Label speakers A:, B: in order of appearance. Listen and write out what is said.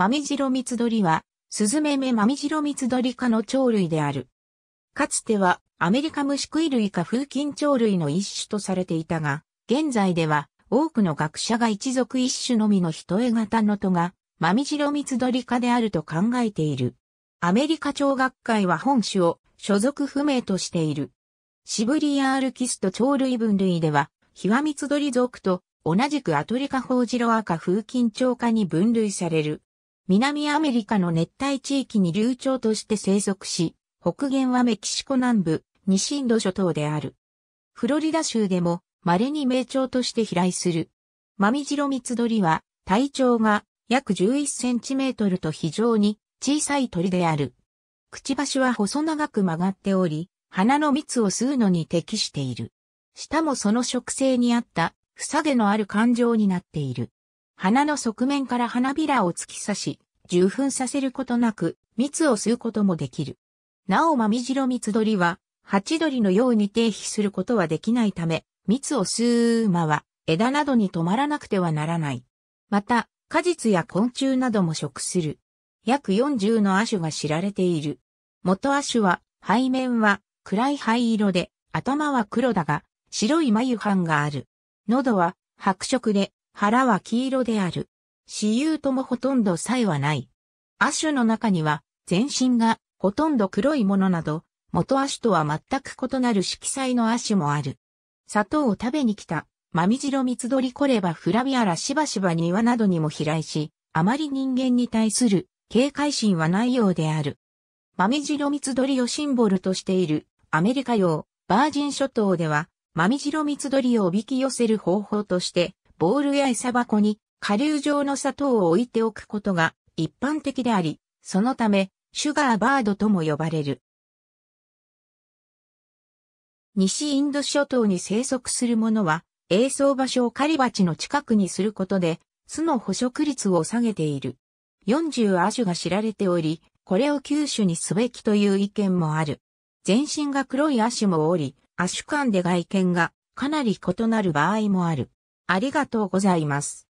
A: マミジロミツドリは、スズメメマミジロミツドリ科の鳥類である。かつては、アメリカ虫食い類か風琴鳥類の一種とされていたが、現在では、多くの学者が一族一種のみの一重型のとが、マミジロミツドリ科であると考えている。アメリカ鳥学会は本種を所属不明としている。シブリアールキスト鳥類分類では、ヒワミツドリ族と同じくアトリカホウジロアカ風琴鳥科に分類される。南アメリカの熱帯地域に流暢として生息し、北限はメキシコ南部、西インド諸島である。フロリダ州でも稀に名鳥として飛来する。マミジロミツドリは体長が約11センチメートルと非常に小さい鳥である。くちばしは細長く曲がっており、花の蜜を吸うのに適している。舌もその植生に合った、塞げのある感情になっている。花の側面から花びらを突き刺し、受粉させることなく、蜜を吸うこともできる。なおジロミツ蜜鳥は、ハチドリのように低皮することはできないため、蜜を吸う馬は枝などに止まらなくてはならない。また、果実や昆虫なども食する。約40の亜種が知られている。元亜種は、背面は暗い灰色で、頭は黒だが、白い眉斑がある。喉は白色で、腹は黄色である。雌雄ともほとんど差異はない。亜種の中には、全身がほとんど黒いものなど、元亜種とは全く異なる色彩の亜種もある。砂糖を食べに来た、マミジロミツドリコレバフラビアラしばしば庭などにも飛来し、あまり人間に対する警戒心はないようである。マミジロミツドリをシンボルとしているアメリカ洋バージン諸島ではマミジロミツドリをおびき寄せる方法としてボウルや餌箱に下流状の砂糖を置いておくことが一般的であり、そのため、シュガーバードとも呼ばれる。西インド諸島に生息するものは、栄草場所を狩り鉢の近くにすることで、巣の捕食率を下げている。40亜種が知られており、これを九種にすべきという意見もある。全身が黒い亜種もおり、亜種間で外見がかなり異なる場合もある。ありがとうございます。